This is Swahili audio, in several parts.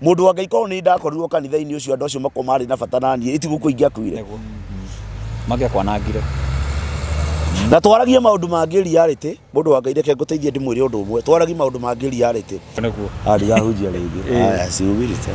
mundu angeikorwo ni ndakorirwo kanitha-ini ucio andu acio makorwo mari na bata naniä itiguku magia kwa na ngire na twaragie maundu mangä riarĩtä mũndå wangaireke ngũteithie ndĩmwĩre undu ũmwe twaragie maundu ya ari mangĩ riarĩtä ah, ndigahunjia rĩngĩ ciugirite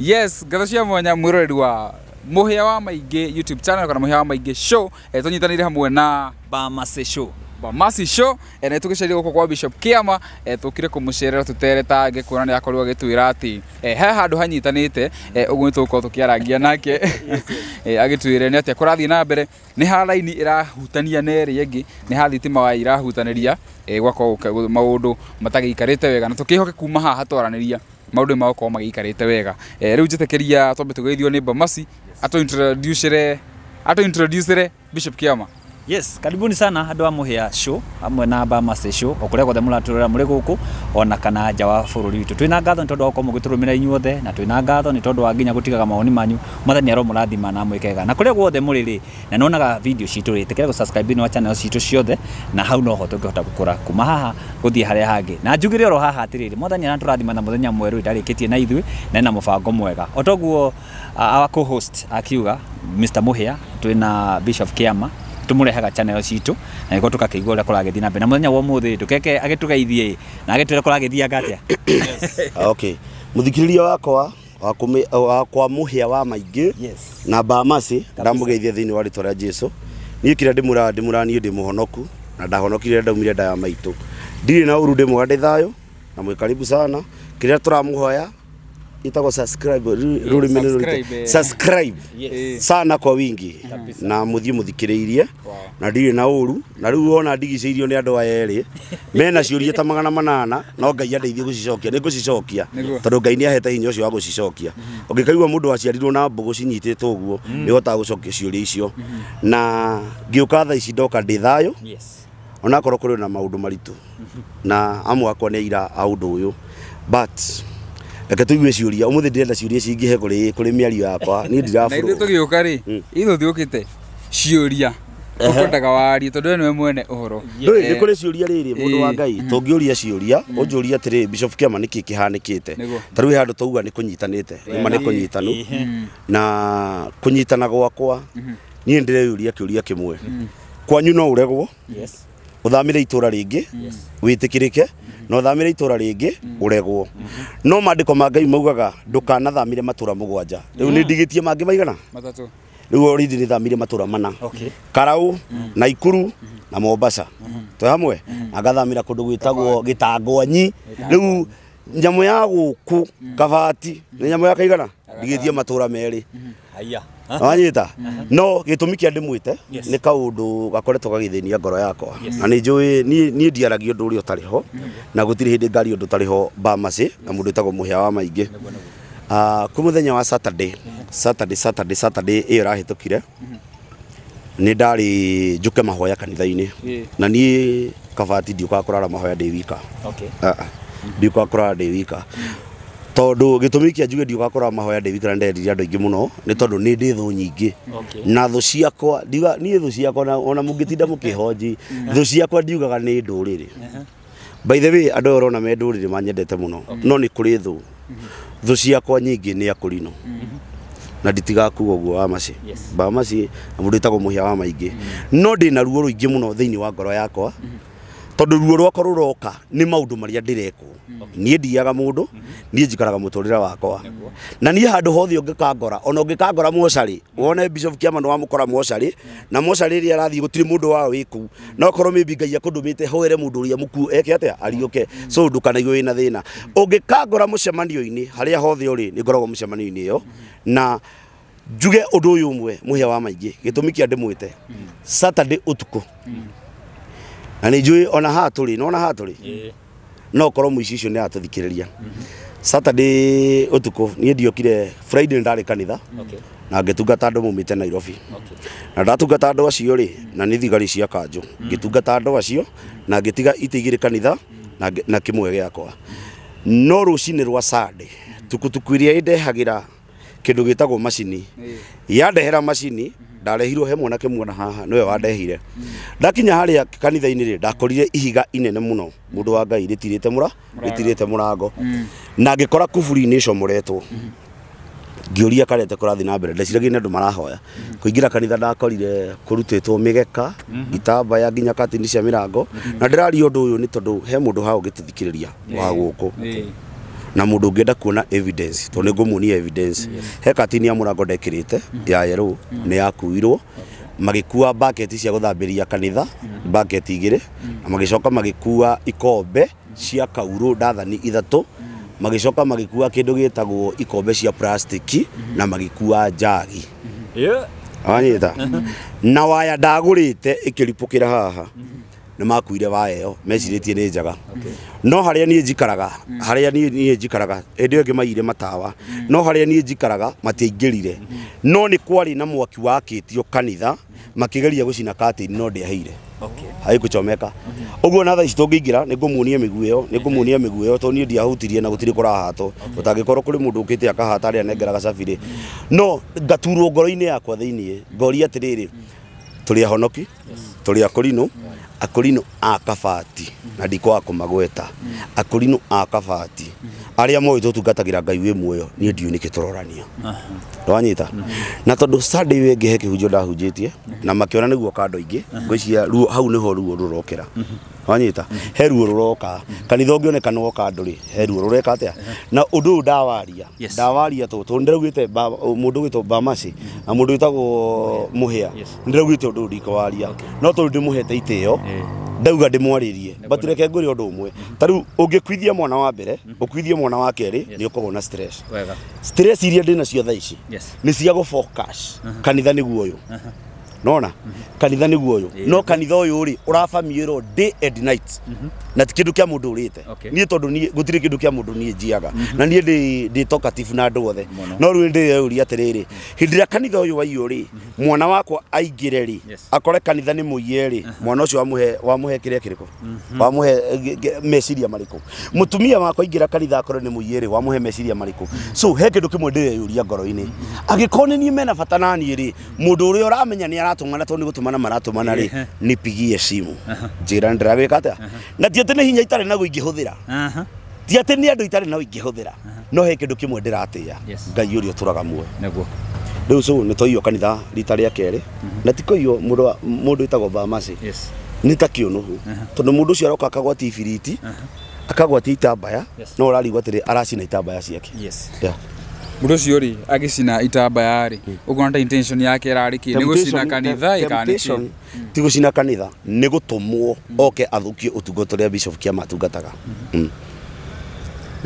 yes ngatho cia mwanya mwĩroreri wa muhia wa maingi youtube channel kana muhia wa maingi show e, eh, tunyitanire hamwe na bamase show bamasi show e, na tugicerie guko kwa bishop kiama e, eh, tukire kumucerera tutere tange kuona ni akorirwo agitwira ati e, he handu hanyitanite e, uguo ni tugukorwo tukiarangia nake e, agitwire ni atia kurathii na mbere ni ha raini irahutania na iri ingi ni ha thitima wa irahutaniria e, gwakorwo maundu matagiikarite wega na tukihoke kuma haha twaraniria maudu maundu magokorwo magiikarite wega eh, riu njitikiria twambe tugeithio ni bamasi atu introducere atu introducere bishop kiama Yes, karibuni sana andå a må hä show amwe na Bamase show o kå rä a guothe må ratå rä ra må rä gå kå ona kana nja wa bå rå ri witå twä na ngatho nä tondå wa må gä tå rå mä ra inyuothe na twä na ngatho nä tondå wa nginya gå tigaga maoni manyu mathani aro må rathima na mwä kega na kå rä a guothe må rä rä na nä onaga video citå rä tä kä re wa channel citå ciothe na hau noho tå ngä hota gå kå ra kuma haha gå thiä harä a hangä na njugä rä oro haha atä rä rä mwathani aratå rathima na må thenya mwerå ndarä kä tie na ithuä na ena må bango mwega o toguo uh, akiuga Mr. Muhia twä na Bishop Kiama tumurehaga channel citu na niko tukakigwa ra kuragithii na mbere na muthenya wa muthi tukeke agitugeithie na agitwira kuragithia ngatia okay muthikiriria wakwa wa kwa muhia wa maingi yes. na bamasi ndamugeithia thini wa ritwa jesu niä kira rä a ndä må raga ndä må raga niä ndä må honoku na ndahonokire ndaumire nda ya maitå ndirä na å ru ndä mwaga ndä thayå na mwä karibu sana kä rä a tå ramå hoya itako subscribe ruri mene ruri subscribe sana kwa wingi na muthie muthikiriirie wow. na ndiri na uru na riu ona ndigiceirio ni andu ayeri mena ciurie ta magana manana no ngai andeithie gucicokia ni gucicokia tondu ngai ni ahete hinya ucio wa gucicokia ungikaigua mm-hmm. mundu aciarirwo na mbugu cinyititwo guo mm-hmm. ni hotaga gucokia ciuria icio mm-hmm. na ngiuka tha ici ndoka ndi thayo onakorwo kuri na maundu maritu na amwe akwa ni aira aundu uyu but reke tuigue ciuria umuthi ndirenda ciuria cingihe kuri kuri miario yakwa ni ndirabu na ithu tugiuka ri hmm. ithu thiukite ciuria tukwendaga warie tondu we niwe mwene uhoro ndui ni eh. kuri ciuria riri mundu wa eh. ngai hmm. tungiuria ciuria unjuria hmm. atiriri bishop kiama niki kihanikite ta riu handu twauga ni kunyitanite uma ni kunyitanu na kunyitana gwakwa niä ndä reyå kä å ria kä mwe kwanyu no å regwo å thamä re itå ra rä ngä wä tä kä rä ke no thamire itura ringi uregwo mm. mm-hmm. no madiko ma ngai maugaga thamire matura mugwanja riu ni ndigitie mangi maigana matatu riu already ni thamire matura mana karau mm. na ikuru mm-hmm. na mombasa mm-hmm. to hamwe agathamira kundu gwitagwo gitangwanyi riu nyamu ya guku mm. kabati ni nyamu ya kaigana ndigitie matura meri Ah, anyita no gĩtũmi kĩa ndĩmwĩte nĩ kaũndũ gakoretwo gagĩthĩnia ngoro yakwa na nĩ njũĩ niĩ ndiaragia ũndũ ũrĩa ũtarĩ ho na gũtirĩ hĩndĩ ngari ũndũ ũtarĩ ho mbamacĩ na mũndũ ĩtagwo mũhĩa wa maingĩ ah, kwĩ mũthenya wa saturday saturday saturday saturday ĩyo ĩrahĩtũkire mm-hmm. nĩ ndarĩ njũke mahoya kanitha-inĩ na niĩ kabati ndiũkaga kũrara mahoya ndĩ wika ah, ndiũkaga kũrara ndĩ wika mm tondu gitumi kia njuge ndi gakora mahoya ndewikara ndendirie andu aingi muno ni tondu ni ndi thu nyingi na thu ciakwa ndiuga nie thu ciakwa ona mungitinda mukihonji mm-hmm. thu ciakwa ndiugaga ni nduriri uh-huh. by the way andu rona me nduriri manyendete muno no ni kuri thu mm-hmm. thu ciakwa nyingi ni akurino mm-hmm. na nditigakuga guo wa maci ba maci mundu itagwo muhia wa maingi no ndi na ruo ruingi muno thiini wa ngoro yakwa tondu ruo rwakwa ruroka ni maundu maria ndireko nie ndiaga mundu nie njikaraga muturire wakwa na nie handu hothe ungikangora ona ungikangora mwocari wone bishop kiama ni wamukora mwocari na mwocari ria arathii gutiri mundu wa wiku no korwo maybe ngai akundumite hoere mundu uria muku eke atia ariuke so ndukanaigwe wina thina ungikangora mucemanio-ini haria hothe uri ni ngoragwo mucemanio-ini yo na njuge undu uyu umwe muhia wa maingi gitumi kia ndimwite saturday utuku mm -hmm na nä njå ona haha tå rä nona haha tå rä no korwo mũici ũcio nä atåthikä rä ria saturday å tukå niä ndiokire friday nä ndarä kanitha na ngä tungata andå maumä te nairobi okay. na ndatungata andå acio rä na nä thigari cia kanjå mm. ngä tungata andå acio na ngä tiga itä igä rä kanitha na kä mwe gä akwa no rå cinä rwa sande tukutuku iria ä ndehagä ra kä ndå gä tagwo macini yandehera macini mm-hmm ndarehirwo he mwanake mwana haha niwe wandehire ndakinya haria kanitha-inĩ rĩ ndakorire ihiga inene mũno mũndũ wa ngai rĩtirĩte mũra rĩtirĩte mũrango mm. na ngĩkora kuburi-inĩ icomoretwo ngĩũria karete kũrathiĩ na mbere ndeciragia nĩ andũ marahoya kũingĩra kanitha ndakorire kũrutĩtwo mĩgeka mm-hmm. ya nginya katini cia mĩrango na ndĩraria ũndũ ũyũ nĩ tondũ he mũndũ ha ũgĩtĩthikĩrĩria wa gũkũ na mundu ngienda kuona evidence to ni ngumunia evidence hekati ni amurango ndekirite ya yero nä mm. mm. yakuirwo magikua bucket cia guthambiria kanitha mm. bucket igire na magicoka kua ikombe cia coka dathani ithatu magicoka ndå kindu tagwo ikombe cia plastiki mm-hmm. na magikua njagi mm-hmm. yeah. anyita mm-hmm. na waya kä ikiripukira haha nä makuire yo mecirä nä njega no harä a niä njikaraga mm. harä a niä njikaraga ä ndä ä ngä maire matawa mm. no harä a niä njikaraga matiaingä rire mm. no nä kwarä na mwaki wakä tio kanitha makä geria gå cina katĩini no ndä aheire Okay. gå comeka å na thaici tå ngä ingä ra nä ngå muonia mä guo yo nä ngå muonia mä ndiahutirie na gå tirä kå rahatwo å tangä korwo akahata ria a nengeraga cabirä no ngaturwo ngoro-inä yakwa thä Ngori atiriri. atä ahonoki tå rä akå akurino a na ndikwaga kumagweta akurino a kabati mhm. mhm. mhm. aria moĩ tũtungatagira ngai wĩ muoyo ni ndiũĩ ni kitororania rwanyita na tondũ sunday wĩ ngĩhe kĩhunjio ndahunjĩtie na makĩona nĩguo kando ingĩ ngwĩciria hau nĩho ruo rokera wanyita he ruo ruroka kanitha ngionekana woka andå rä he ruo rureka atä na å ndå å yå ndawaria ndawaria tå tå nä ndäraugä må ndå two na må ndå wä tagwo må hä a nä te å ndå no tondå ndä må hete itä ä eh. ndauga ndä mwarä batireke ngå rä å ndå å mwe tarä u å ngä kuithia mwana wa mbere å mhm. kuithie mwana wa kerä nä å korwo na iria ndä nacio tha ici nä cia gå uh-huh. kanitha nä guo å yå nona kanitha niguo uyu no kanitha uyu ri urafamiirwo day and night mm-hmm na ti kindu kia mundu urite okay. nie tondu nie gutire kindu kia mundu nie njiaga mm -hmm. na nie ndi ndi talkative na andu othe no riu ndi yuria atiriri mhm. hindi ya kanitha uyu wa yuri mwana wakwa aingire ri akore kanitha ni muiye ri mwana ucio wamuhe wamuhe kiria kiriko mm -hmm. wamuhe meciria mariku mutumia wakwa ingira kanitha akore ni muiye ri wamuhe meciria mariku mm -hmm. so he kindu kimwe ndi yuria ngoro-ini mhm. agikone ni mena bata nani ri mundu uria uramenya ni aratungana tondu ni gutumana maratumana ri nipigie simu njira ndiragwika atia na tiate nä hinya itarä na ingä hå thä ra ni atä nä andå itarä naguo ingä hå thä ra no he kä ndå kä mwe ndä ratä a ngai å rä a å tå so ni rä u nä kanitha rita rä a mhm. na na tikoiywo må ndå ä tagwo yes nä ta kä å nå hu tondå må ndå å cio aroka akagwatia akagwatia itambaya no å gwatire atä rä aracina itambaya ciake muru cio ri agicina itambaya ri ukona hmm. ta intention yake irari ki ni gucina kanitha ikaniki hmm. ti gucina kanitha ni gutumwo hmm. oke athukie utungo turia bishop kia matungataga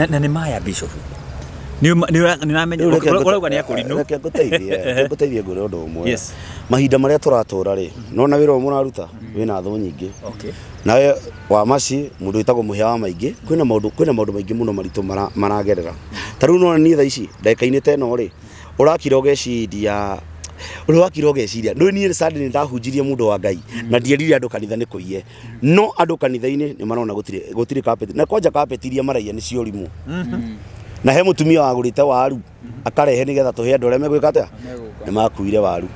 na ni maya bishop närauga nä akårinåreke ngåteithie ngå rä å ndå å mwe mahinda marä a tå ratå ra rä nona wä ra å må raruta wä na thå nyingä nawe wa maci må ndå wä tagwo må hä wa maingä kwä na maå ndå maingä må no maritå maragerera ta rä u nona niä tha ici ndagäka-inä ta ä no rä å rakira å geciria uri wakira ugeciria ndu nie sadi ni ndahunjirie mundu wa ngai na ndierire andu kanitha ni kuiye no andu kanitha-ini ni marona gutire gutire carpet na kwanja carpet iria maraia ni ciorimu na he mutumia wagurite waru akarehe nigetha tuhe andu aria megwika atia ni makuire waru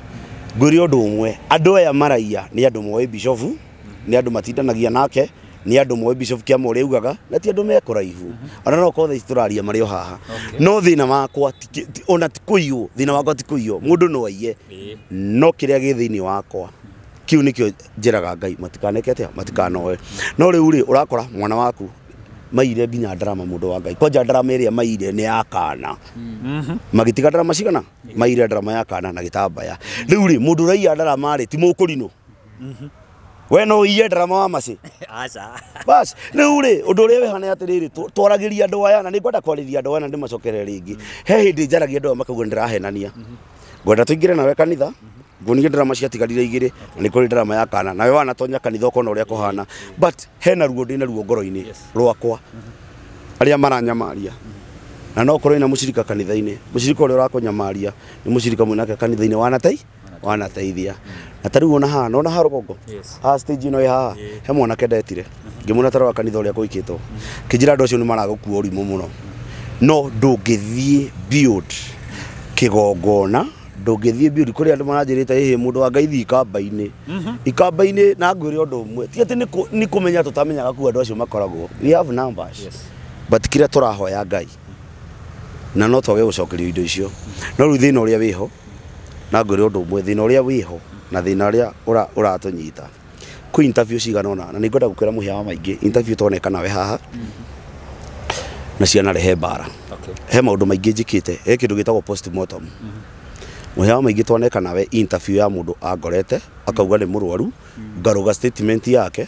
ngwire undu umwe andu aya maraia ni andu moe bishofu ni andu matindanagia nake ni andu moä bishop kia ama å ugaga na ti andu mekå raihu ona no ko thaitå raria mari o haha no thä na wakwa ona ti iywo thina na wakwa ti iywo mundu no aiye no kä gi thini gä thä inä wakwa kä u nä kä o njäraga ngai matikaneke atä matikanoe no rä u rä å mwana waku maire nginya drama mundu wa ngai kwanja drama iria maire ni akana magitiga mm-hmm. drama cigana maire drama ya kana na gitambaya riu ri mundu raiya drama ri ti mukurino mm-hmm we no iye drama wa masi aca bas ni ri undu uria wihana atiriri riri twaragiria andu aya na ni ngwenda kwarĩria andu aya na ndimacokere ringi mm-hmm. he hĩndĩ njaragia andũ aya makauga ndĩrahenania mm-hmm. ngwenda tũingĩre nawe kanitha mm-hmm. nguonire drama ciatigarire igĩrĩ na nĩ kũrĩ ndarama ya kana nawe tonya kanitha ũkona ũrĩa kũhana but hena ruo ndĩ ruo ngoro-inĩ rwakwa arĩa maranyamaria na no korwo ina mucirika kanitha-inĩ mucirika ũrĩa ũrakũnyamaria nĩ mucirika mwĩnake kanitha-inĩ wanateithia na tariu ona haha nona ha rũgongo ha stage ĩno ya he mwana mwanake ngimuna mm-hmm. ngĩmwona tarora kanitha kinjira ndo cio ni acio nĩ ri mu muno no ndũngĩthiĩ build kĩgongona ndũngĩthiĩ build kuri andu maranjĩrĩte hihi mundu wa ngai thiĩ ikamba-inĩ mm-hmm. na ngwire ũndũ ũmwe ti atĩ nĩ kũmenya tũtamenyaga kuo andu acio makoragwo we have numbers but kĩrĩa tũrahoya ngai na no twage gũcokerio indo icio no ru thina ũrĩa wĩho na ngwire ũndũ ũmwe thina ũrĩa wĩho na thina uria uratunyita ku interview ciganona na ningoda gukwira muhia wa maingi interview tonekana we haha na ciana rehe bara he maundu maingi njikite he kindu gitagwo post mortem muhia mm-hmm. wa maingi tonekana we interview ya mundu angorete akauga ni murwaru mm-hmm. ngaruga statement yake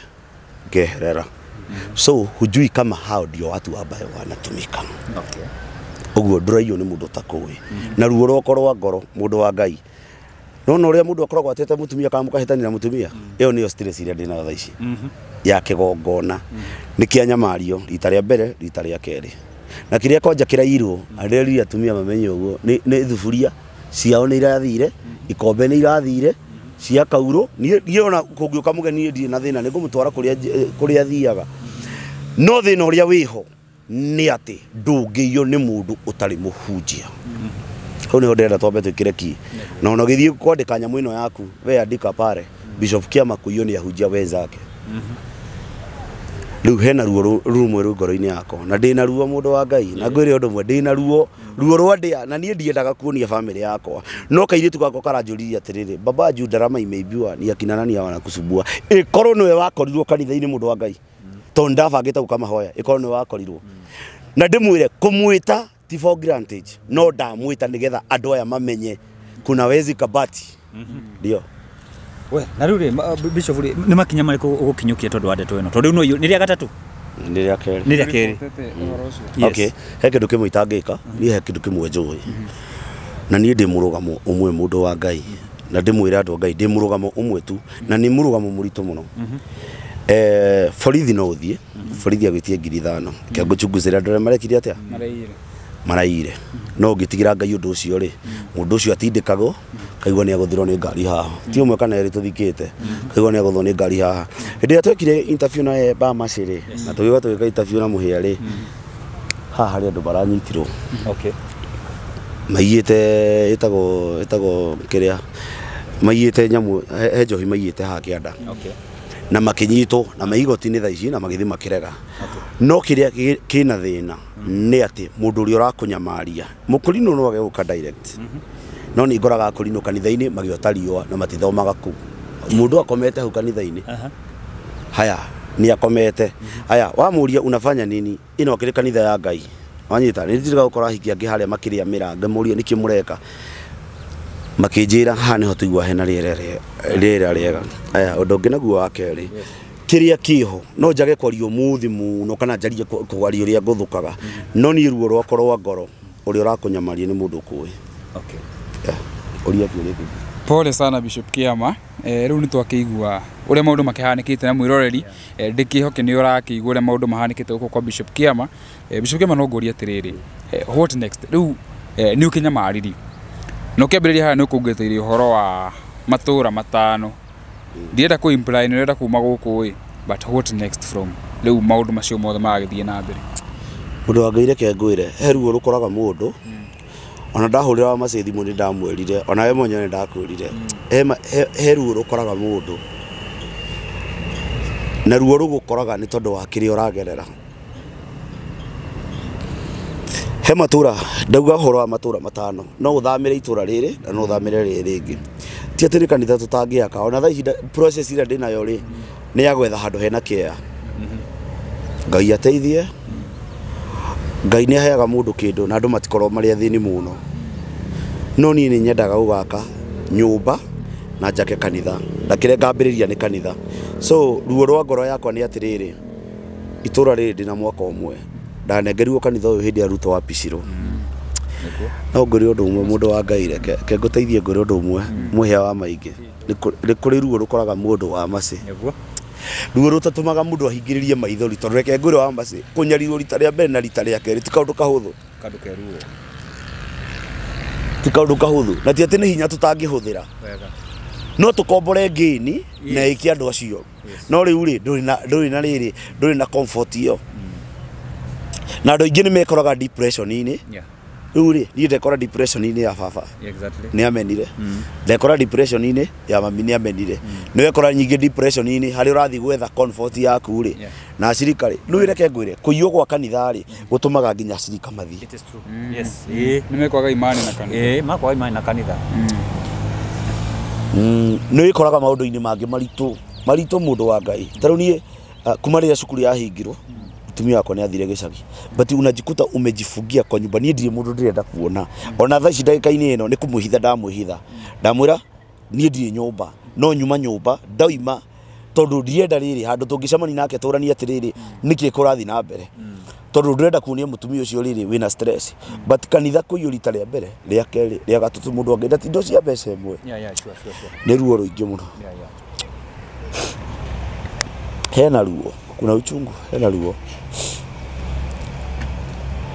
ngeherera mm-hmm. so hujui kama hao ndio watu ambaye wanatumika okay. uguo nduraiywo nä må ndå takoä na ruo rwakwa ngoro må wa ngai rona uria mundu akoragwo atete mutumia kana mukahitanira mutumia iyo mm. niyo stress iria ndina thaa ici mm-hmm. ya kigongona mm-hmm. ni kianyamario rita ria mbere rita ria keri na kiria kwanja kirairwo mm-hmm. arerire atumia mamenye uguo ni thuburia ciao nä irathire ikombe nä irathire cia kaurå niä ona kå ngä å na thä na nä ngå må twara kå eh, rä athiaga no thä na å rä a wä ho nä atä ndå ngä iyo nä må ndå å tarä må hunjia hau niho ndirenda twambe twikire ki na ona githie kwandika nyamu mwino yaku we adika pare bishop makuyoni ya hujia ahunjia wenzake riu hena ruo rumwe rwi goro ini yako na ndä ruo mwodo ndå wa ngai na gwele hodo å ndå mwe ndä na ruo ruo rwa ndä na niä ndiendaga kuonia bamä rä yakwa no kairä gakwa kwa ririe juli ya rä baba juu darama judaramaimeimbua niakinanania wanakucubua ä korwo nä we wakorirwo kanitha-inä må ndå wa ngai mwodo ndabangä te gå ageta ukama hoya e korono ya wako mwä na demu ile ta ti for granted no ndamwita nigetha andu aya mamenye kuna wezi kabati mm-hmm. ndio mm -hmm we na rä u rä bishop rä nä makinya marä kå gå kinyå kia tondå wa ndeto ä no tondå rä u nä rä a gatatå nä rä a kerä nä rä a kerä he kä ndå kä mwe itangä ka mm-hmm. niä he kä ndå kä mwe njå ä mm-hmm. na niä ndä må rå gamo å mwe må ndå wa ngai na ndä mwä re andå a ngai ndä må rå gamo å mwe tu na nä må rå gamo må ritå må no eh, borithi no å thiä borithi agwä tie ngiri ithano kä angå chunguzä ra andå arä a marekire atä maraire no ngitigira ngai undu ucio ri mundu ucio atindikago kaigwa ni aguthirwo ni ngari haha ti umwe kana eri tuthikite kaigwa ni aguthwo ni ngari haha hindi twekire interview na ba Maciri na tugiwa tugika interview na muhia ri haha hari andu maranyitirwo okay maiyite itagwo itagwo kiria maiyite nyamu he njohi maiyite haha kianda okay na makinyitwo na maigoti-inĩ tha na magithi makirega okay no kiria kina thina ni ati mundu uria urakunyamaria mukurinu no age guka direct no ni ngoraga akurinu kanithaini ini magiota riua na matithomaga ku mundu akomete hu kanithaini haya ni akomete haya wa muria unafanya nini ino akiri kanitha ya ngai wanyita ni ndiraga gukora hiki angi haria makiria mira ngamuria niki mureka makijira hani niho tuigua hena rere rĩega aya ũndũ ũngĩ naguo wake ri yes kiria kiho no jage kwa rio muthi muno kana jarie kwa rio ria nguthukaga no ni ruo ro akoro wa ngoro uri urakunyamaria ni mundu kuwe okay yeah. uria kiuria pole sana bishop kiama eh, riu twakiigua uri maundu makihanikite na mwiroreri eh, ndiki hoke ni urakiigua uri maundu mahanikite guku kwa bishop kiama eh, bishop kiama no nguria atiriri eh, what next riu eh, ni ukinyamariri no ukiambiriria ha ni ukungitiirie uhoro wa matura matano ndirenda kå imply nä renda kuma gå kå ä but what next from rä u maå ndå macio mothe maragä thiä na mbere må ndå angäire ke ngwä re he ruo rå koraga må ndå ona ndahå rä ra wa macä thimå nä ndamwerire ona we mwenyewe nä ndakwä rire he ruo rå koraga må ndå na ruo rå gå koraga nä tondå wa kä rä a å ragerera he matå ra ndauga å horo wa matå ra matano no å thamä re itå ra rä rä na no å thamä re rä rä ngä ti atä nä kanitha tå tangä aka ona tha process ira ndä nayo rä nä yagwetha handå hena kä ea mm-hmm. ngai ateithie ngai nä aheaga må ndå kä ndå na andå matikorwo marä thä ni må no no niä nä nyendaga å gaka nyå mba na njake kanitha na kä rä ngambä rä ria nä kanitha so ruo rwa ngoro yakwa nä atä rä rä itå ra rä rä ndä na mwaka å mwe ndanengerirwo kanitha å yå hä ndä arutwo wa picirå no ngå rä å ndå umwe må ndå wa ngai reke ke ngå teithie ngå rä å ndå umwe må hä a wa maingä nä kå rä ruo rå koraga må ndå wa macä ruo rũtatũmaga mũndũ ahingĩrĩrie maithori tondũ reke ngwĩre wa macĩ kũnyarirwo rita rĩa mbere na rita rĩa kerĩ ti kaũndũ kahũthũ ti kaũndũ kahũthũ na ti atĩ nĩ hinya tũtangĩhũthĩra no tũkombore ngĩni na ĩke andå acio no rä rĩ rä na rĩrĩ rä na comfort mm. na andũ aingĩ nĩ mekoraga depression-inĩ uri ri ni ndekora depression ini ya fafa exactly ni amenire mm. ndekora depression ini ya mami ni amenire mm. ni wekora nyingi depression ini hari urathi gwetha comfort yaku ri na acirika ri riu reke ngwire kuiywo gwa kanitha ri mm. gutumaga nginya acirika mathi it is true yes eh ni mekwaga imani na kanitha eh makwaga imani na kanitha nä wä koraga maå ndå-inä mangä maritå maritå må ndå wa ngai tarä u niä uh, kuma rä ya a cukuru yahingirwo mtumia wako niathire gicagi but unajikuta umejifungia kwa nyumba niĩ ndirĩ mũndũ ndĩrenda kuona ona thaa ici ndagĩka-inĩ ĩno nĩ kũmũhitha ndamwĩhitha ndamwĩra niĩ ndirĩ nyũmba no nyuma nyũmba ndauma tondå ndienda rä rä handå tå ngä cemani nake tå ranie atä rä rä nä na mbere tondå ndå renda kuonia må tumia å wina stress rä kanitha kå iyå rita rä a mbere rä a kerä rä a gatå tå må ndå angä enda tindo cia mbeca ä mwe nä ruo rå ingä hena no hena ruo kuna uchungu hena ruo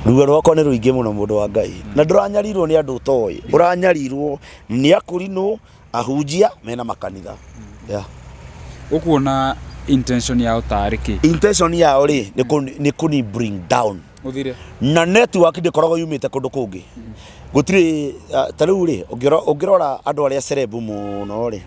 ruo rwakwa nä rå ingä må no må ndå wa ngai na ndå ranyarirwo nä andå toä å ranyarirwo nä akurinå ahunjia mena makanitha å kuona intention yao tarä kä intention yao rä nä kå ni bring down Uthire. na network ndikoragwo yumite kundu kungi gutire uh, ta riu ri ungirora andu aria cerebu muno ri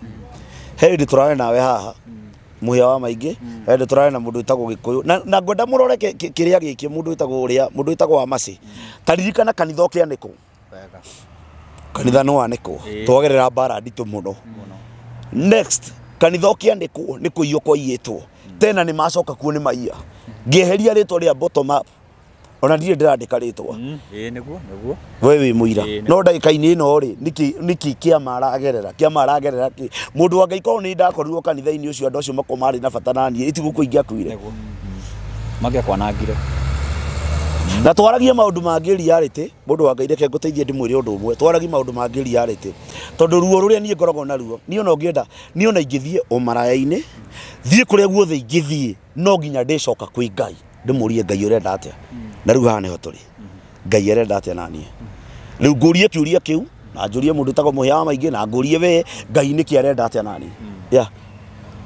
he ndi turare nawe haha mm muhia wa maingi hmm. ende turare na mundu itagwo gikuyu na ngwenda murore kiria giki mundu itagwo uria mundu itagwo wa masi taririkana kanitha ukia niku kanitha no aniku twagerera mbara nditu muno next kanitha ukia niku nikuiywo kwaiyitwo hmm. tena ni macoka kuo ni maiya ngeheria ritwa ria bottom up ona ndirä ndä randä ka rä twa mm. we wä må ira no ndagä ka-inä ä no rä nä kä kä ama aragerera kä ama ni må ndå ndakorirwo kanitha-inä å cio acio makorwo marä na bata naniä ä tigå kå ingä akuire magä akwanangire na twaragie maundu mangä reality mundu wa ngai reke ngåteithie ndimwire undu umwe twaragie maundu mangä reality tondu ruo ruria niä ngoragwo ruo ni ona ngienda ni ona ingithie umaraya-ini thiä kuria guothe ingithie no nginya ndicoka kwi ngai ndimurie ngai urendatia mm na rä u hotori nä ho tå rä ngai arenda atä ananie rä u ngå rie kä å ria kä na njå rie må ndå tagwo må wa maingä na ngå rie wee ngai nä kä arenda atä ananie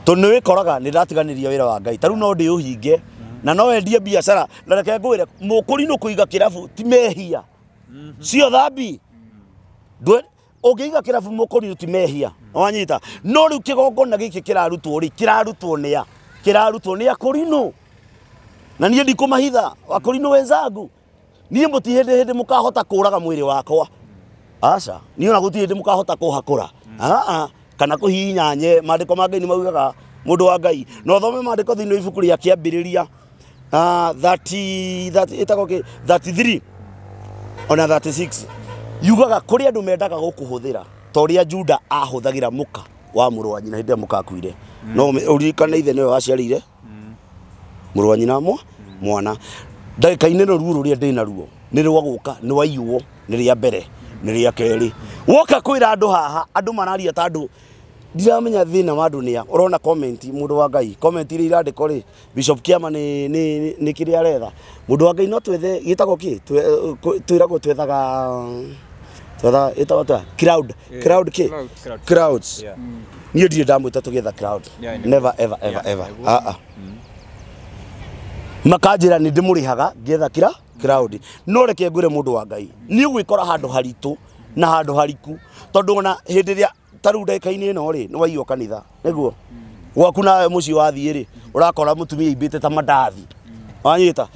tondå nä wä koraga nä ndatiganä ria wä wa ngai tarä u no ndä å hinge na no wendie biacara na reke ngå wä re må kå ri nå kå iga kä rabu ti mehia cio thambi ungiiga kirabu mukuriru ti mehia wanyita no riu kigongona giki kirarutwo ri kirarutwo nia kirarutwo nia kurinu na niä ndikåmahitha wakorinå wenzangu niä må ti hä ndä hä ndä må kahota kå raga mwä rä wakwa aca niä ona gå ti hä ndä må kahota kå hakå ra kana kå hihinyanye mandä ko ma ngai nä maugaga må ndå wa ngai na å thome mandä ko thä inä ibuku rä a kä ambä rä ria ätagwo kä ona 36 yugaga kå rä andå mendaga gå kå hå thä ra ta rä a juda ahå thagä ra må ka wa må rwanyi na hä ndä ä a må kakuire no å ririkane ithe nä we waciarä ire muru nyina mwa mwana ndagikainä no ruo rå rä a ndä naruo nä rwa gå ka nä waiywo nä rä a mbere nä rä a kerä woka kwä ra andå haha andå mararia ta andå ndiramenya thä na wa andå nä a å rona må ndå wa ngai irä irandä ko rä bishop kiama nä kä rä aretha må ndå wa ngai no twethe gä tagwo kä twä ragwo twethaga twethaga ä tagwo twa kä niä ndirä ndamwä ta tå gä etha never ever ever ever ah, ah. Mm makanjira ni ndimurihaga ngietha kira crowd no reke ngure mundu wa ngai ni ugwikora handu haritu na handu hariku tondu ona hindi ria taru ndekaini no ri ni waiyo kanitha niguo gwaku nawe muci wathii ri urakora mutumia ibite ta madathi wanyita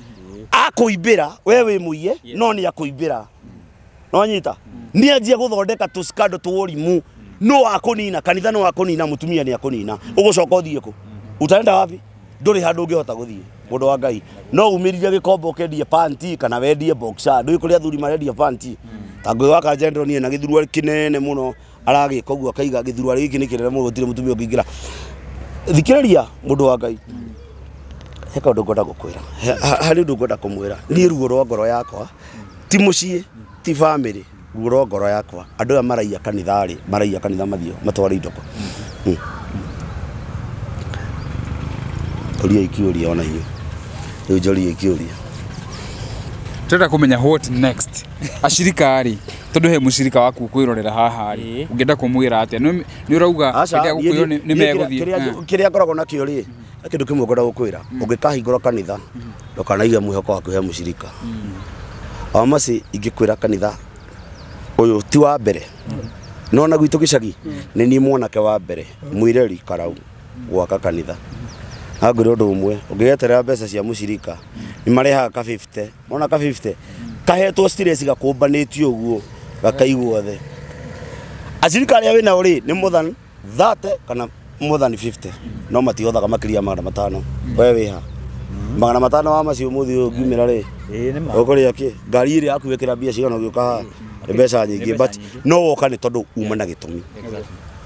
akuibira we we muiye no ni akuibira no nwanyita ni ajia guthondeka tuskado tuurimu no akunina kanitha no akunina mutumia ni akunina ugucoka uthie ku utaenda wapi nduri handu ngihota guthie undu wa ngai no umirire gikombo kendie panti kana wendie boxer ndui kuri athuri marendia panti tangwe waka jendro nie na githurwa kinene muno aragika uguo akaiga githurwa giki ni kinene muno gutire mutumia ngingira thikiriria mundu wa ngai he kaundu ngwenda gukwira hari undu ngwenda kumwira ni ruo rwa ngoro yakwa ti mucii ti family ruo rwa ngoro yakwa andu aya maraiya kanithari maraiya kanitha mathio matware mm -hmm ũria ikiũria ona inyuĩ rĩu njoria ikiũria tũrenda kumenya what next ashirika rĩ tondå he mushirika waku kwĩrorera haha rĩ ũngĩenda kũmwĩra atĩa nĩ ũrauga nĩ megũthiĩkĩrĩa ngoragwo nakĩo rĩ kĩndũ kĩmwe ngwenda gũkwĩra mm. ũngĩkahingũra kanitha mm. ndũkanaiga mwĩhoko waku he mũcirika wamacĩ mm. ingĩkwĩra kanitha ũyũ ti wa mbere no na gwitå gĩcagi nĩ niĩ mwanake wa mbere mwĩreri karau gwaka kanitha angä ndå å mwe å ngä geterera mbeca cia må cirika nä marehaga ka ona ka kahetwo gakå mbanä tie å guo gakaigwo acirika arä a wä nao rä nä må than thate kana må than no matihothaga makä ria magana matano we wä ha magana matano wa macio må thi å ngiumä ra rä å kå rä a kä ngari ä rä mbia cigana å gä å kaha nä mbeca nyingä but no woka nä tondå uma na gä tå mi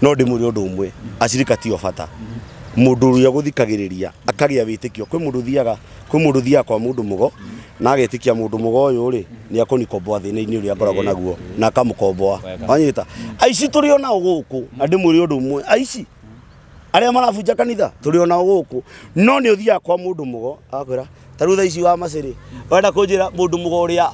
no ndä mwä rä å ndå å mwe acirika tio bata mm -hmm mundu uria guthikagiriria akagia witikio kwi mundu thiaga kwi mundu thiaga kwa mundu mugo na agetikia mundu mugo uyu ri ni akunikomboa thina ini uria akoragwo naguo na akamukomboa anyita aici turi ona guku mm. na ndimwire undu umwe aici aria marabunja kanitha turi ona guku no ni uthiaga kwa mundu mugo akwira taru thaici wa maciri wenda kunjira mundu mugo uria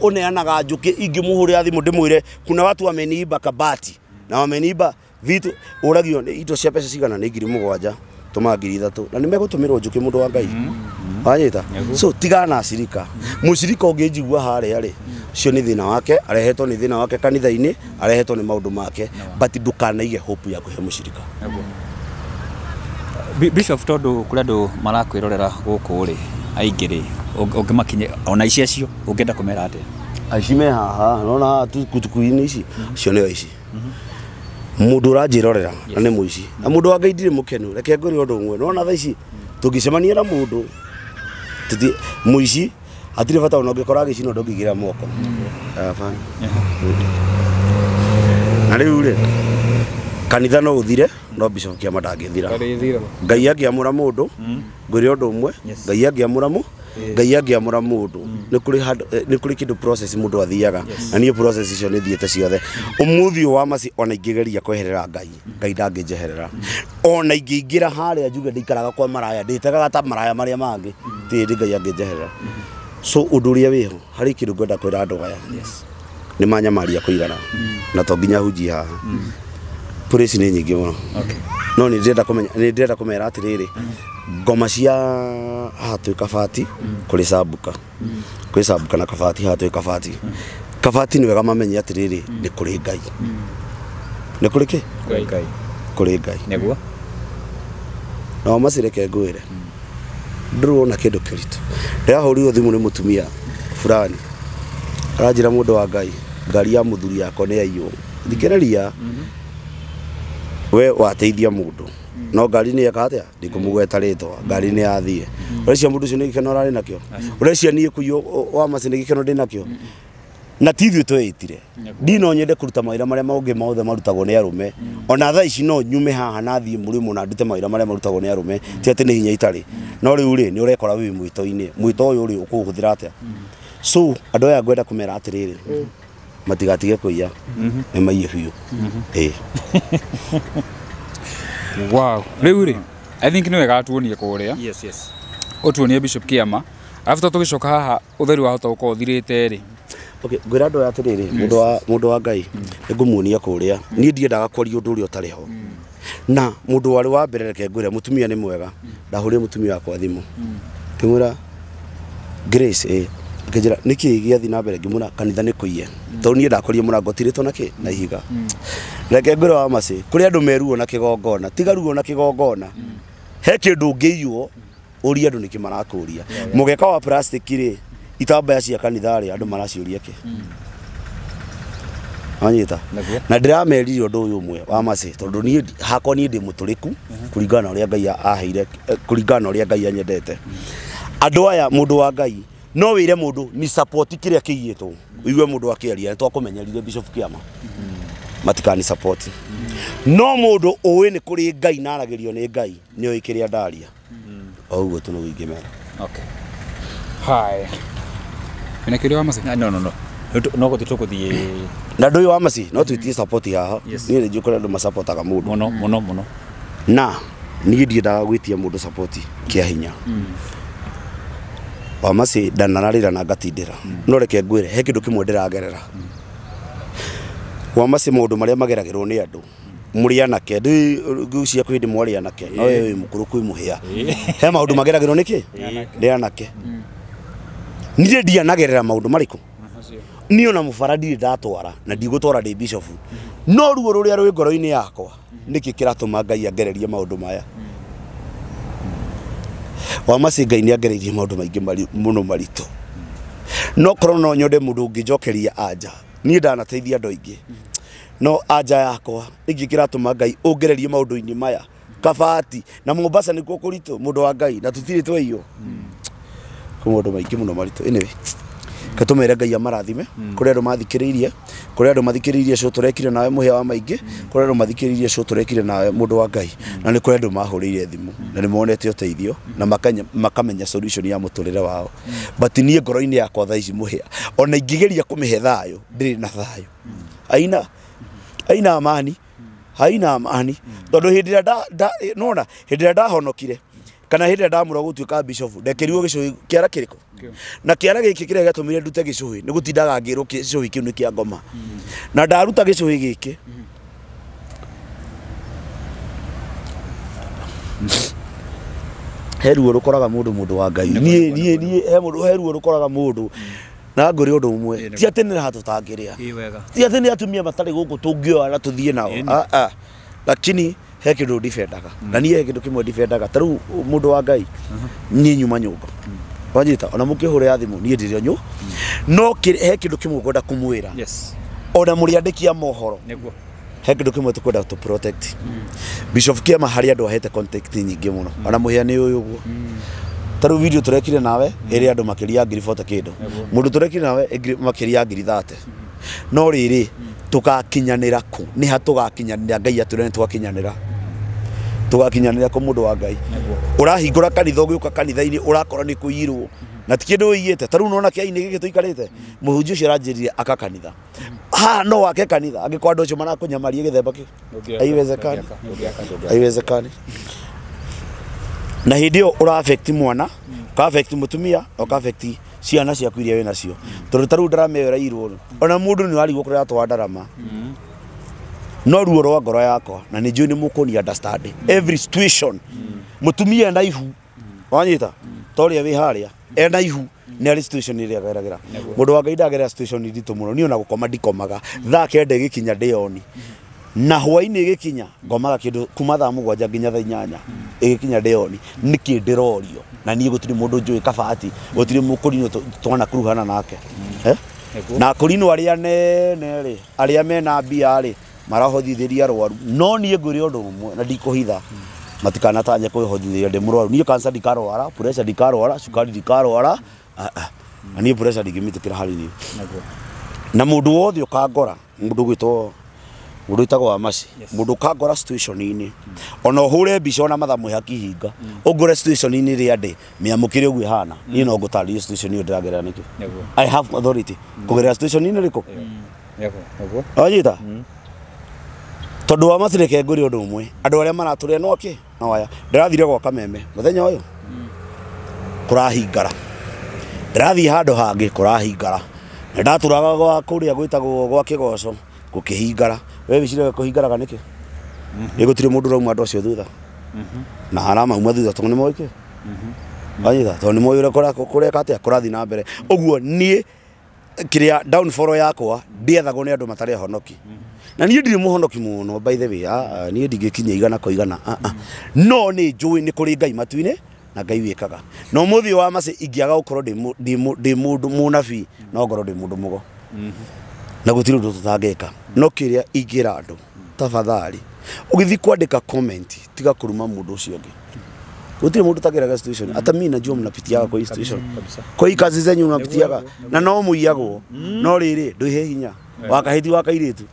uneanaga njuki ingimuhurira thimu ndimwire kuna watu wameniiba kabati na wameniiba vitu uragio indo cia pesa cigana ni ngiri mugwanja tuma ngiri ithatu na ni megutumirwo njuki mundu wa ngai mm-hmm. anyita so tigana na acirika mucirika ungijigua haria ri cio ni thina wake arehetwo ni thina wake kanitha-ini arehetwo ni maundu make but ndukanaige hope ya kuhe mushirika bishop tondu kuri andu marakwirorera guku ri aingi ri ungimakinya ona ici acio ungienda kumera atia aici me haha nona haha tukutuku-ini ici cio nio ici mundu uranjirorera na nä må ici na må ndå wa ndirä må kenu reke ngå rä å ndå mwe nona tha ici tå ngä cemania na må ndå må ici atirä bata ona å ngä kora agä cina ndå ngä ra moko mm. ah, na rä u kanitha no uthire no bishop kiama ndangithira ngai angiamura mundu mm. ngwire undu umwe ngai angiamura mu ngai angĩamũra mũndũ mm. eh, nĩ kũrĩ kĩndũ process mũndũ athiaga na niĩ process icio nĩ thiĩte ciothe ũmũthĩ wa masi ona ingĩgeria kweherera ngai ngai ndangĩnjeherera ona ingĩingĩra harĩa njuge ndĩikaraga kwa maraya ndĩtegaga ta maraya marĩa mangĩ mm. tĩĩndĩ ngai angĩnjeherera so ũndũ ũrĩa wĩho harĩ kĩndũ ngwenda kwĩra andũ aya nĩ manyamaria kũigana mm. na to nginya hunji haha nĩ nyingĩ mũno no nĩ ndĩrenda kũmera atĩrĩrĩ ngoma cia hatu kabati kuri sambuka kuri sambuka na kabati hatu kabati kabati ni wega mamenye atiriri ni rä ngai ni kuri ki kuri ngai niguo nao macireke ngwire ndurona thimå nä må tumia burani aranjä ra må ndå wa ngai ngari ya muthuri yakwa ni yaiywo thikiriria mm ria we wateithia mundu no ngari ni eka atia a ndikå må ngari ni athie å mundu må ndå å cio nä gä keno ararä nakä o å wa maci gikeno ndi nakio na nakä o na tithuä twätire nyende kuruta mawira maria maungi mothe marutagwo ni arume ona tha ici no nyume haha na thie muri mu na ndute maira maria marutagwo ni arume ti ati ni hinya itari no riu ri ni urekora wi mwito-ini mwito uyu ri ukuhuthira atia so adoya gwenda kumera atiriri matigatige kuiya emaiye mhm. biũ mhm. wow riu rĩ i think ni wega atuonie kũrĩa yes yes utuonie bishop kiama after tugicoka haha utheri wahota hota ukothirite ri okay ngwira andu aya atiriri mundu wa ngai mm. ngumuonia kuria mm. ni ndiendaga kwaria undu uri utari ho mm. na mundu wari wa mbere reke ngwire mutumia ni mwega ndahuri mutumia wakwa thimu ngimwira grace eh ngejira niki giathi na mbere ngimuna kanitha ni kuiye tondu nie ndakorie murango tiritwo na ki na ihiga mm. reke ngwira wa maci kuri andu meruo na kigongona tiga ruo na kigongona he kindu ngiiywo uri andu niki marakuria mugeka wa plastic ri itambaya cia kanitha ri andu maraciuria ki mm. anyita na ndiramerire ndu uyu umwe wa maci tondu ni hako ni ndi muturiku mm-hmm. kuringana uri ngai aheire eh, kuringana uri ngai anyendete andu aya mundu wa ngai no wire mundu ni support kiria kiigitwo igwe mundu akiaria to twakumenyerire bishop kiama matikani support no mundu uwi ni kuri ngai naragirio ni ngai ni oikiria kiria ndaria oguo tu nogu okay hi ina kiria wa masi ah, no no no no gå tå thiä na ndå yo amasi no twä tie haha niä nä njå kå rä andå macapotaga må ndå må no må no na ni ndiendaga gwä tia må ndå kä hinya mm wa maci ndanararira na ngatindira no reke ngwire he kindu kimwe ndiragerera wa maci maundu maria mageragirwo ni andu muri anake ndi gucia kwindi mwari anake no wi mukuru kwi muhia he maundu mageragirwo niki ndi anake nire ndianagerera maundu mariku ni ona mufaradi ndirä ndatwara na ndigutwara ndi bishop no ruo ruria rwi ngoro-inä yakwa nä kä kä ratå ma ngai angererie maå ndå maya mm wa macingai nä angereirie maå ndå maingä må no maritå no krono no nyonde må ndå å ngä njokeria anja niä ndanateithia andå aingä no anja yakwa ingä kä ratå ma ngai å ngererie maå ndå-inä maya kabati na mombasa nä kuo kå ritå må ndå wa ngai na tå tirä iyo hmm. kwä maå ndå maingä må no maritå ä anyway katumere ngai amarathime hmm. kuri andu mathikä kuri andu mathikiririe show turekire nawe muhia wa maingi kuri andu mathikiririe show turekire nawe mundu wa ngai hmm. na ni kuri andu mahuriire thimu hmm. na ni monete teithio na makamenya solution ya muturire wao but nie ngoro-ini yakwa thaa ici muhia ona ingigeria kumihe thayo ndiri na thayo aina aina amani aina amani tondu hindi ria nona hindi ria kana hä ndä ä ndamå ra gå tuä ka bishofu ndekerirwo gä cåhä kä ara kä rä ko na kä ara gä kä kä rä a gäatå mä rire ndute gä cåhä nä gå tindaga ngä rwo gä cåhä kä u nä kä a ngoma mm-hmm. na ndaruta gä cåhä gä kä he ruo rå koraga må ndå må ndå wa ngai he ruo rå koraga må ndå mm. na ngå rä å ndå mwe ti atä nä hatå tangä rä a ti atä nä atumia matarä gå kå tå ngä oa na tå thiä nao ah, ah. lakini he kä ndå ndibendaga na niä he kä ndå kä mwe ndibendaga tarä u må ndå wa ngai niä nyuma nyå mba wanyita ona må kä hå rä ra thimå niä ndä rä o nyå no he kä ndå kä mwe ngwenda kå mwä ra ona må rä andä kia mohoro he kä ndå kä mwe tå kwenda tå mm. bishop kiama harä andå ahete nyingä må no mm. ona må hä a nä å yå guo mm. tarä video turekire nawe ä andå makä ria ngiri bote kä ndå må ndå tå rekire nawe makä ria ngiri thate no rä rä tå gakinyanä ra kå nä ha tå gakinyanä ra ngai atå rene tå gakinyanä ra tugakinyanira ko mundu wa ngai urahingura kanitha ugiuka kanitha-ini urakora ni kuirwo na ti kindu wiigite ta riu nona kiaini giki tuikarite muhunjia mm. ucio aranjiririe aka kanitha mm. ha no wake kanitha angikorwo andu acio marakunyamaria githemba ki aiwezekani aiwezekani na hindi iyo ura affect mwana mm. ka affect mutumia o ka affect ciana ciaku iria winacio tondu ta riu ndarama iyo irairwo ona mundu ni warigwo kuria twatharama no ruo rwa ngoro yakwa na ni juni muko ni understand every situation mutumia enda ihu wanyita torä a e wä harä a enda ihu ni arä situation ä rä ageragä ra må ndå wangai ndagerera situation nditå må no niona gå koma ndikomaga thaa kenda gikinya kinya ndä oni na hwaini gikinya ngomaga kindu kuma tha må gwanja nginya tha nyanya ä gä kinya ndä oni nä kä ndä na ni gutiri mudu må ndå njå ä kabati gå tirä må kå rinwo twana kuruhana nake na kå rinwo ne ne nene rä arä a mena mbia marahothithĩria arwaru no niĩ nguri ũndũ mwe na ndikũhitha matikanatanye kwĩhothithĩria ndĩ mũrwaru niĩ kanca ndikarwara pureca ndikarwara cukari ndikarwara ah, ah. na niĩ pureca ndingĩmĩtĩkĩra harĩ niĩ na mũndũ wothe ũkangora mũndũ gwĩtwo mũndũ wĩtagwo amaci mũndũ ũkangora situation ini ona ũhũre mbica ona matha mwe hinga ungure mm. situation-inĩ rĩa ndĩ mĩamũkĩre ũguo hana mm. niĩ no ngũtarĩrie situation ĩyo ndĩragerera nĩkĩ i have authority mm. kũgerera situation-inĩ ini riko rĩkũ anyita tondu wa ke nguri undu umwe andu aria maraturia no ki no aya ndirathire gwa kameme muthenya uyu kurahingara ndirathi handu hangi kurahingara ndaturaga gwa kuria gwitagwo gwa kigoco gukihingara we wicire kuhingaraga niki mhm. nigutire mundu rauma andu acio thutha mhm. na harama aramauma thutha tondu nimoiki mhm. anyitha tondu nimoyure kureka atia kurathi na mbere uguo nie kiria downfall yakwa ndiethagwo nä andå matarä honoki na niä ndirä må honoki må no by the way ah, ah, niä ndingä kinyia igana kwa igana ah, no nä njå nä kå rä ngai matu-inä na ngai wä kaga na må thä wa macä ingäaga gå korwo ndä må ndå må nabi no ngorwo ndä må ndå må go na gå tirä ndå tå tangäka no kä rä a ingä ra andå tabathari å gä thiä kwandä ka tiga kå ruma må ndå å cio å ngä Utile mtu takiraga situation. Hata mimi najua mnapitiaga kwa hii situation. Kwa hii kazi zenyu mnapitiaga na no muiyagwo. Mm. No riri nduihe hinya. Eh. Wakahiti wakairitu.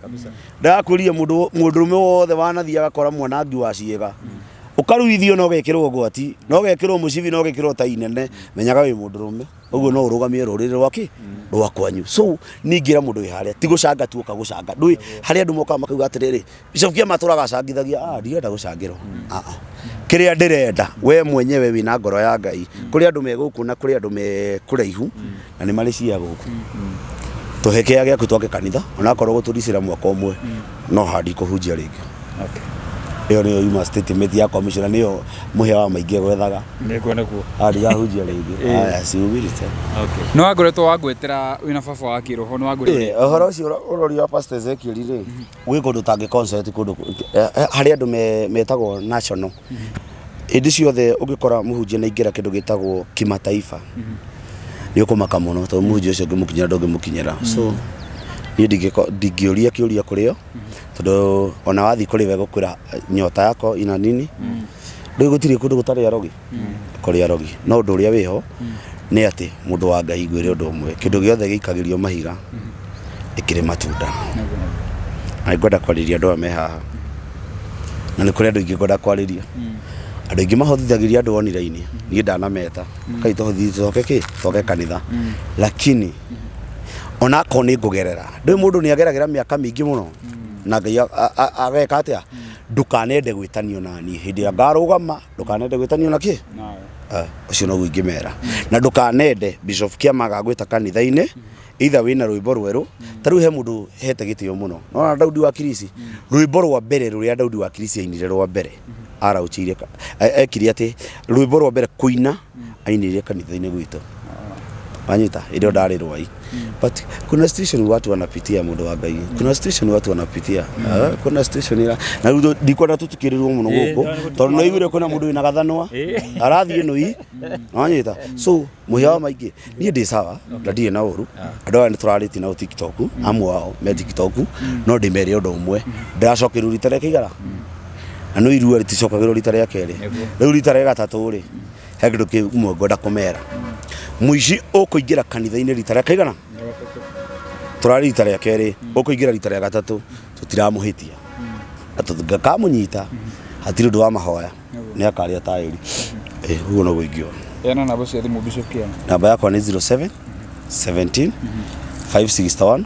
Ndakuria mundu mundurume wothe wanathia gakora mwanangi wa ciega. Mm. Ukaruithio no gekirwo gwati, no gekirwo mucibi no gekirwo ta inene. Menyaga wi rume Uguo no urugamie ruriri rwaki mm. rwa kwanyu. So ningira mundu wi haria ti gucanga tuoka gucanga Ndui haria ndu mokaga makauga atiriri. Icokia maturaga cangithagia ah ndienda gucangirwo. Ah ah kiria direnda we mwenyewe wina ngoro ya ngai kuri andu meguku na kuri andu me na ni mari cia guku tuhekeage ku twake kanitha onakorwo guturicira mwaka umwe no handi kuhunjia ringi okay ä yo nä yo yuma ya commissioner nä yo må hia wa maingä gwethaga nä kuo nä kuo ah, ndigahunjia rä ingä eh. ciumärite nä wangå retwo wangwä tä ra wä na baba wa kä roho nä wangå å eh, horo å cio å rori wa ezekieli rä mm-hmm. gwä kå ndå tangä kå ndå eh, harä andå metagwo national indi mm-hmm. ciothe ungikora muhunjia na ingira kindu gitagwo kimataifa mm-hmm. ni ukumaka muno tondu muhunjia ucio ngimukinyira ndungimukinyira so niä ndingäåria kä å ria kå tondå ona wathiä kå rä we gå kwä ra nyota yako ina nini rä u gå tirä kå ndå gå tarä arogi kå rä arogi no å ndå å rä a wä ho nä atä må ndå wa ngai igå rä å ndå å mwe kä ndå gä othe gä ikagä rio mahiga ä kä rä matunda na nä ngwenda kwarä ria andå aya me haha na nä kå rä andå ingä ngwenda kwarä ria andå aingä mahotithagä ria andå onirainä niä ndanameta kaitå hothi tå coke kä toke kanitha lakini ona ko ni ngugerera ndu mundu ni ageragira miaka mingi muno mm. na ngai ageka atia mm. ndukanende gwitanio na ni hindi ya ngarugama ndukanende gwitanio na ki ucio noguo ingimera mm. na ndukanende bishop kiamaga gwita kanitha-ini itha na rwimbo rweru ta riu he mundu hete gitio muno nona daudi wa kirisi rwimbo rwa mbere ruria daudi wa kirisi ainire rwa mbere araucirie ekiri ati rwimbo rwa mbere kuina ainire kanitha-ini gwitu wanyita ile ndari rwai mm. but kuna situation watu wanapitia mundu wa ngai mm. kuna situation watu wanapitia mm. uh, kuna situation ira na rudo ndikwenda tu tukirirwo muno guku tondu noigure kuna mundu wina gathanwa arathie nui wanyita mm. mm. so muhia wa maingi nie ndi sawa na ndire na uru andu ah. aya niturariti nao tiktok amwe wao me tiktok no ndimere undu umwe ndiracokerirwo rita rĩa kĩigana na no irua rĩticokagĩrwo rita rĩa kerĩ rĩu rita he ke ndå goda mwe ngwenda kå mera må ici å kå kanitha ine rita kaigana turari rarä ya kere a kerä å kå ingä ra rita rä a gatatå tå tiramå hä tia na mm. tåkamå nyita mm-hmm. hatirä å ndå wa no gå ingä na bosi cia mubisho kia kä namba yakwa ni 07 17 561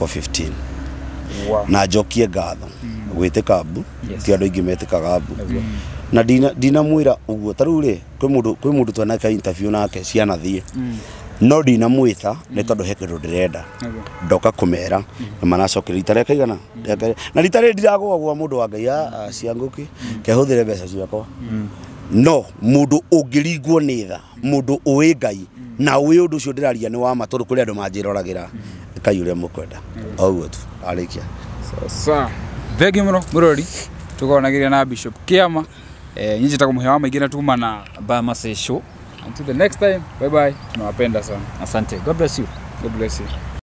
415 na jokie ngatho gwä tä ka mbu ti andå aingä metä kaga na dina dina mwira uguo taru ri kwi mundu ka interview nake ciana thie mm. no ndinamwita mm. ni tondu he kindu ndirenda ndoka kumera na mm. manacokeria rita ria kaigana na rita riri ndiragwa gwa mundu wa ngai cianguki mm. kehuthire mbeca ciakwa mm. no mundu ungiringwo ni tha mundu uwi ngai mm. na uwi undu ucio ndiraria ni wa ma tondu kuri andu manjiragira kai uria mukwenda oguo tu arikia so, so. thengio muno murori tukonagiria na bishop kiama eh, nyinyi takumhewa maigina tuma na Bamaseshow. Until the next time, bye bye. Tunawapenda sana. Asante. God bless you. God bless you.